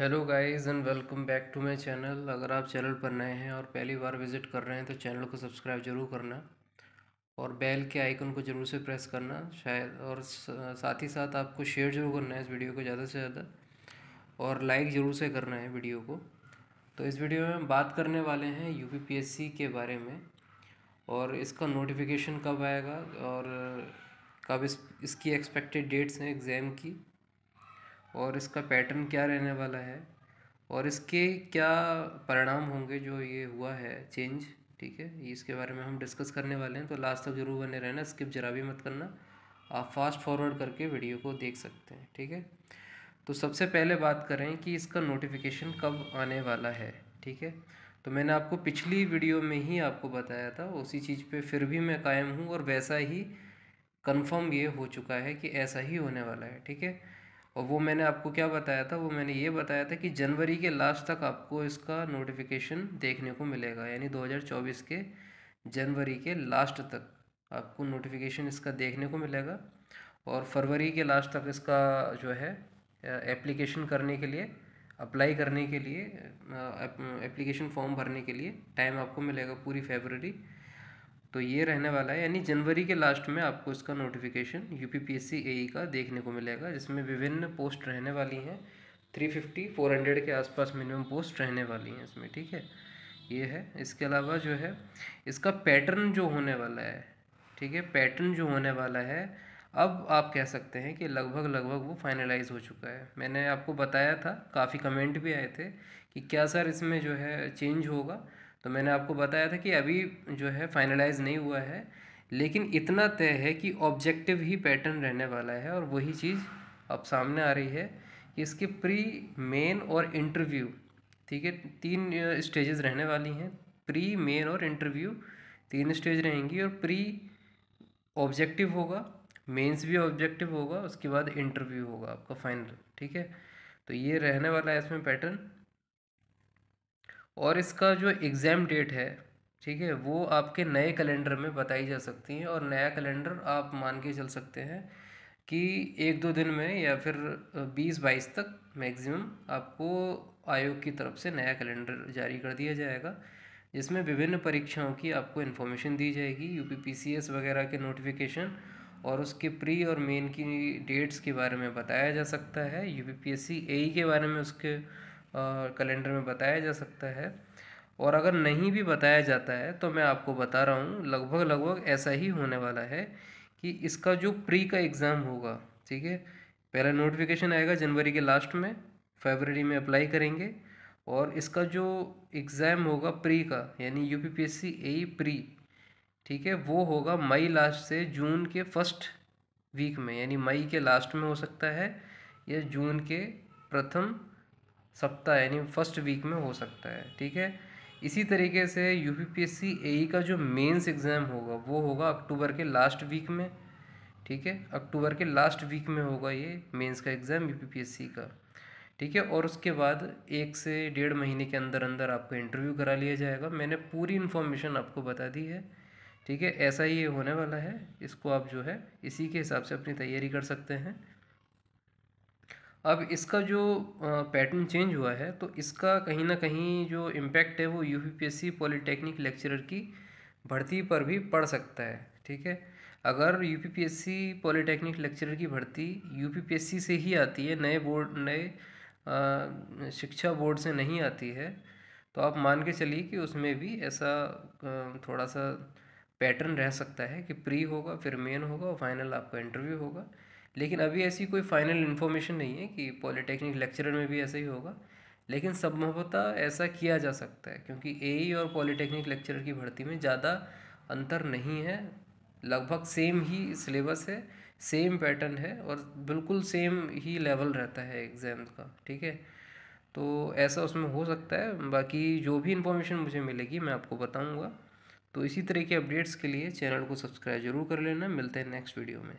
hello guys and welcome back to my channel अगर आप channel पर नए हैं और पहली बार विजिट कर रहे हैं तो चैनल को सब्सक्राइब जरूर करना और बेल के आइकन को ज़रूर से प्रेस करना शायद और साथ ही साथ आपको शेयर जरूर करना है इस वीडियो को ज़्यादा से ज़्यादा और लाइक ज़रूर से करना है वीडियो को तो इस वीडियो में हम बात करने वाले हैं यू के बारे में और इसका नोटिफिकेशन कब आएगा और कब इस इसकी एक्सपेक्टेड डेट्स हैं एग्ज़ाम की और इसका पैटर्न क्या रहने वाला है और इसके क्या परिणाम होंगे जो ये हुआ है चेंज ठीक है इसके बारे में हम डिस्कस करने वाले हैं तो लास्ट तक जरूर बने रहना स्किप जरा भी मत करना आप फास्ट फॉरवर्ड करके वीडियो को देख सकते हैं ठीक है तो सबसे पहले बात करें कि इसका नोटिफिकेशन कब आने वाला है ठीक है तो मैंने आपको पिछली वीडियो में ही आपको बताया था उसी चीज़ पर फिर भी मैं कायम हूँ और वैसा ही कन्फर्म ये हो चुका है कि ऐसा ही होने वाला है ठीक है और वो मैंने आपको क्या बताया था वो मैंने ये बताया था कि जनवरी के लास्ट तक आपको इसका नोटिफिकेशन देखने को मिलेगा यानी 2024 के जनवरी के लास्ट तक आपको नोटिफिकेशन इसका देखने को मिलेगा और फरवरी के लास्ट तक इसका जो है एप्लीकेशन करने के लिए अप्लाई करने के लिए एप्लीकेशन फॉर्म भरने के लिए टाइम आपको मिलेगा पूरी फेबररी तो ये रहने वाला है यानी जनवरी के लास्ट में आपको इसका notification U P P S C A का देखने को मिलेगा जिसमें विभिन्न पोस्ट रहने वाली हैं थ्री फिफ्टी फोर हंड्रेड के आसपास मिनिमम पोस्ट रहने वाली हैं इसमें ठीक है ये है इसके अलावा जो है इसका पैटर्न जो होने वाला है ठीक है पैटर्न जो होने वाला है अब आप कह सकते हैं कि लगभग लगभग वो फाइनलाइज हो चुका है मैंने आपको बताया था काफ़ी कमेंट भी आए थे कि क्या सर इसमें जो है चेंज होगा तो मैंने आपको बताया था कि अभी जो है फाइनलाइज नहीं हुआ है लेकिन इतना तय है कि ऑब्जेक्टिव ही पैटर्न रहने वाला है और वही चीज़ अब सामने आ रही है कि इसके प्री मेन और इंटरव्यू ठीक है तीन स्टेजेस रहने वाली हैं प्री मेन और इंटरव्यू तीन स्टेज रहेंगी और प्री ऑब्जेक्टिव होगा मेंस भी ऑब्जेक्टिव होगा उसके बाद इंटरव्यू होगा आपका फाइनल ठीक है तो ये रहने वाला है इसमें पैटर्न और इसका जो एग्ज़ाम डेट है ठीक है वो आपके नए कैलेंडर में बताई जा सकती हैं और नया कैलेंडर आप मान के चल सकते हैं कि एक दो दिन में या फिर बीस बाईस तक मैक्सिमम आपको आयोग की तरफ से नया कैलेंडर जारी कर दिया जाएगा जिसमें विभिन्न परीक्षाओं की आपको इन्फॉर्मेशन दी जाएगी यू वगैरह के नोटिफिकेशन और उसके प्री और मेन की डेट्स के बारे में बताया जा सकता है यू पी e के बारे में उसके कैलेंडर में बताया जा सकता है और अगर नहीं भी बताया जाता है तो मैं आपको बता रहा हूँ लगभग लगभग ऐसा ही होने वाला है कि इसका जो प्री का एग्ज़ाम होगा ठीक है पहला नोटिफिकेशन आएगा जनवरी के लास्ट में फरवरी में अप्लाई करेंगे और इसका जो एग्ज़ाम होगा प्री का यानी U P P S C A pre ठीक है वो होगा मई लास्ट से जून के फर्स्ट वीक में यानी मई के लास्ट में हो सकता है या जून के प्रथम सप्ताह यानी फर्स्ट वीक में हो सकता है ठीक है इसी तरीके से U P P S C A का जो मेंस एग्ज़ाम होगा वो होगा अक्टूबर के लास्ट वीक में ठीक है अक्टूबर के लास्ट वीक में होगा ये मेंस का exam U P P S C का ठीक है और उसके बाद एक से डेढ़ महीने के अंदर अंदर आपको इंटरव्यू करा लिया जाएगा मैंने पूरी इन्फॉर्मेशन आपको बता दी है ठीक है ऐसा ही ये होने वाला है इसको आप जो है इसी के हिसाब से अपनी तैयारी कर सकते हैं अब इसका जो पैटर्न चेंज हुआ है तो इसका कहीं ना कहीं जो इम्पैक्ट है वो यू पी पॉलिटेक्निक लेक्चरर की भर्ती पर भी पड़ सकता है ठीक है अगर यू पी पॉलिटेक्निक लेक्चरर की भर्ती यू पी से ही आती है नए बोर्ड नए शिक्षा बोर्ड से नहीं आती है तो आप मान के चलिए कि उसमें भी ऐसा थोड़ा सा पैटर्न रह सकता है कि प्री होगा फिर मेन होगा और फाइनल आपका इंटरव्यू होगा लेकिन अभी ऐसी कोई फाइनल इन्फॉर्मेशन नहीं है कि पॉलिटेक्निक लेक्चरर में भी ऐसा ही होगा लेकिन संभवतः ऐसा किया जा सकता है क्योंकि ए e और पॉलिटेक्निक लेक्चरर की भर्ती में ज़्यादा अंतर नहीं है लगभग सेम ही सिलेबस है सेम पैटर्न है और बिल्कुल सेम ही लेवल रहता है एग्ज़ाम का ठीक है तो ऐसा उसमें हो सकता है बाकी जो भी इन्फॉर्मेशन मुझे मिलेगी मैं आपको बताऊंगा तो इसी तरह के अपडेट्स के लिए चैनल को सब्सक्राइब जरूर कर लेना मिलते हैं नेक्स्ट वीडियो में